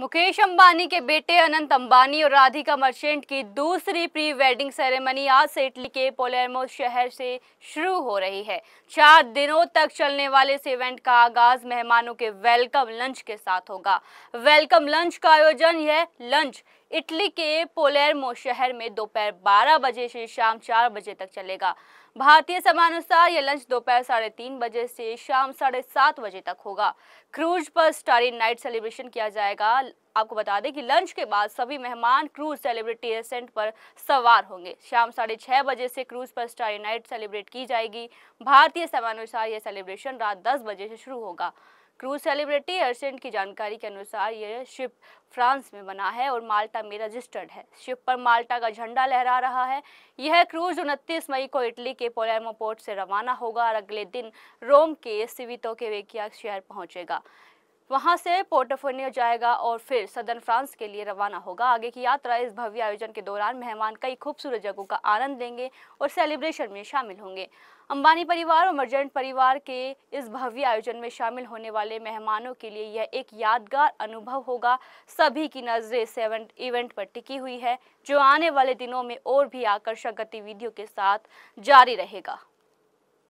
मुकेश अंबानी के बेटे अनंत अंबानी और राधिका मर्चेंट की दूसरी प्री वेडिंग सेरेमनी आज से इटली के पोलेमो शहर से शुरू हो रही है चार दिनों तक चलने वाले इस इवेंट का आगाज मेहमानों के वेलकम लंच के साथ होगा वेलकम लंच का आयोजन यह लंच इटली के पोलेरमो शहर में दोपहर 12 बजे से शाम 4 बजे तक चलेगा भारतीय समानुसार यह लंच दोपहर साढ़े तीन बजे से शाम साढ़े सात बजे तक होगा क्रूज पर स्टारी नाइट सेलिब्रेशन किया जाएगा आपको बता दें कि लंच के बाद सभी मेहमान क्रूज सेलिब्रिटी एसेंट पर सवार होंगे शाम साढ़े छह बजे से क्रूज पर स्टारी नाइट सेलिब्रेट की जाएगी भारतीय समानुसार यह सेलिब्रेशन रात दस बजे से शुरू होगा क्रू सेलिब्रिटी एयरसेंट की जानकारी के अनुसार यह शिप फ्रांस में बना है और माल्टा में रजिस्टर्ड है शिप पर माल्टा का झंडा लहरा रहा है यह क्रूज उनतीस मई को इटली के पोलेमो पोर्ट से रवाना होगा और अगले दिन रोम के सिवितो के वेकिया शहर पहुंचेगा वहां से पोर्टोफोनियो जाएगा और फिर सदर फ्रांस के लिए रवाना होगा आगे की यात्रा इस भव्य आयोजन के दौरान मेहमान कई खूबसूरत जगहों का आनंद लेंगे और सेलिब्रेशन में शामिल होंगे अंबानी परिवार और मर्जेंट परिवार के इस भव्य आयोजन में शामिल होने वाले मेहमानों के लिए यह एक यादगार अनुभव होगा सभी की नजरें सेवन इवेंट पर टिकी हुई है जो आने वाले दिनों में और भी आकर्षक गतिविधियों के साथ जारी रहेगा